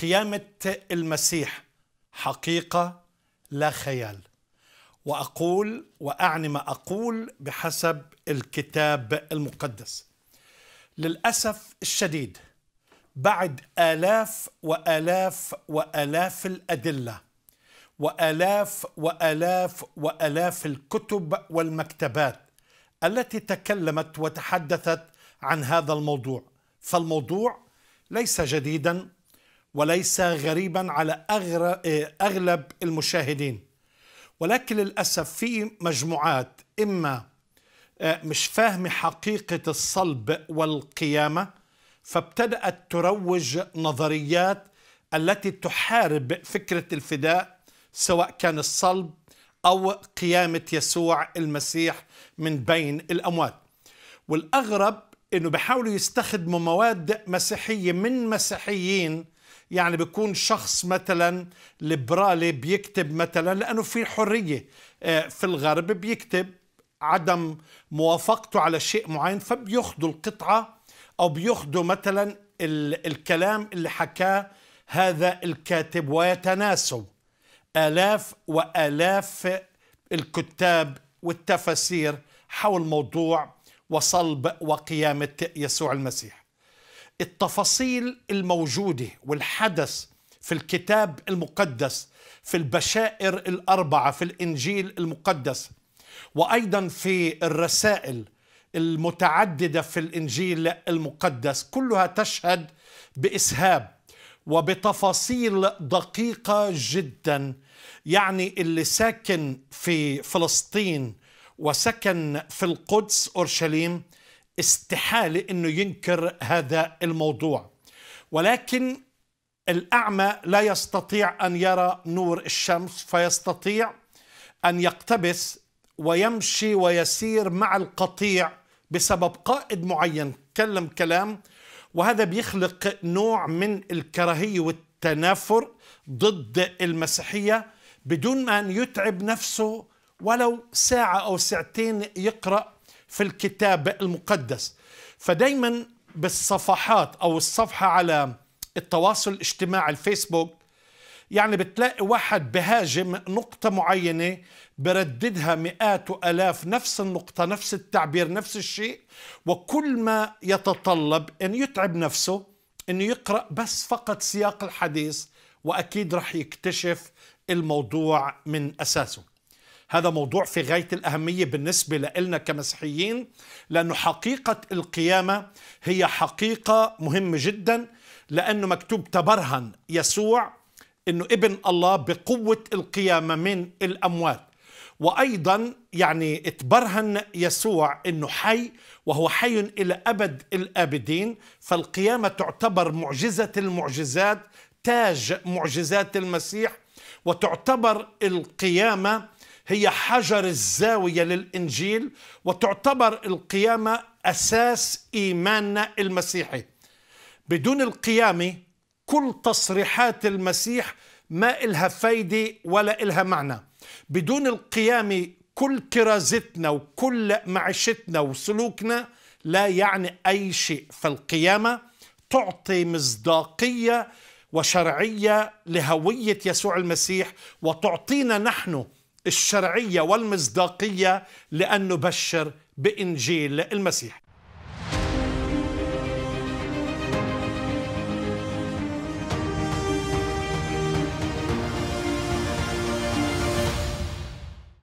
قيامة المسيح حقيقة لا خيال وأقول وأعني ما أقول بحسب الكتاب المقدس للأسف الشديد بعد آلاف وآلاف وآلاف الأدلة وآلاف وآلاف وآلاف الكتب والمكتبات التي تكلمت وتحدثت عن هذا الموضوع فالموضوع ليس جديدا وليس غريبا على آه، اغلب المشاهدين ولكن للاسف في مجموعات اما آه، مش فاهمه حقيقه الصلب والقيامه فابتدات تروج نظريات التي تحارب فكره الفداء سواء كان الصلب او قيامه يسوع المسيح من بين الاموات والاغرب انه بيحاولوا يستخدموا مواد مسيحيه من مسيحيين يعني بيكون شخص مثلا ليبرالي بيكتب مثلا لأنه في حرية آه، في الغرب بيكتب عدم موافقته على شيء معين فبياخذوا القطعة أو بياخذوا مثلا الكلام اللي حكاه هذا الكاتب ويتناسوا آلاف وآلاف الكتاب والتفاسير حول موضوع وصلب وقيامة يسوع المسيح التفاصيل الموجودة والحدث في الكتاب المقدس في البشائر الأربعة في الإنجيل المقدس وأيضا في الرسائل المتعددة في الإنجيل المقدس كلها تشهد بإسهاب وبتفاصيل دقيقة جدا يعني اللي ساكن في فلسطين وسكن في القدس أورشليم استحالة أنه ينكر هذا الموضوع ولكن الأعمى لا يستطيع أن يرى نور الشمس فيستطيع أن يقتبس ويمشي ويسير مع القطيع بسبب قائد معين تكلم كلام وهذا بيخلق نوع من الكراهية والتنافر ضد المسيحية بدون ما أن يتعب نفسه ولو ساعة أو ساعتين يقرأ في الكتاب المقدس فدايما بالصفحات أو الصفحة على التواصل الاجتماعي الفيسبوك يعني بتلاقي واحد بهاجم نقطة معينة برددها مئات وألاف نفس النقطة نفس التعبير نفس الشيء وكل ما يتطلب أن يتعب نفسه أنه يقرأ بس فقط سياق الحديث وأكيد رح يكتشف الموضوع من أساسه هذا موضوع في غاية الأهمية بالنسبة لنا كمسيحيين لأنه حقيقة القيامة هي حقيقة مهمة جدا لأنه مكتوب تبرهن يسوع أنه ابن الله بقوة القيامة من الأموات وأيضا يعني تبرهن يسوع أنه حي وهو حي إلى أبد الآبدين فالقيامة تعتبر معجزة المعجزات تاج معجزات المسيح وتعتبر القيامة هي حجر الزاوية للإنجيل وتعتبر القيامة أساس إيماننا المسيحي بدون القيامة كل تصريحات المسيح ما إلها فايدة ولا إلها معنى بدون القيامة كل كرازتنا وكل معيشتنا وسلوكنا لا يعني أي شيء فالقيامة تعطي مصداقية وشرعية لهوية يسوع المسيح وتعطينا نحن الشرعية والمصداقية لأن نبشر بإنجيل المسيح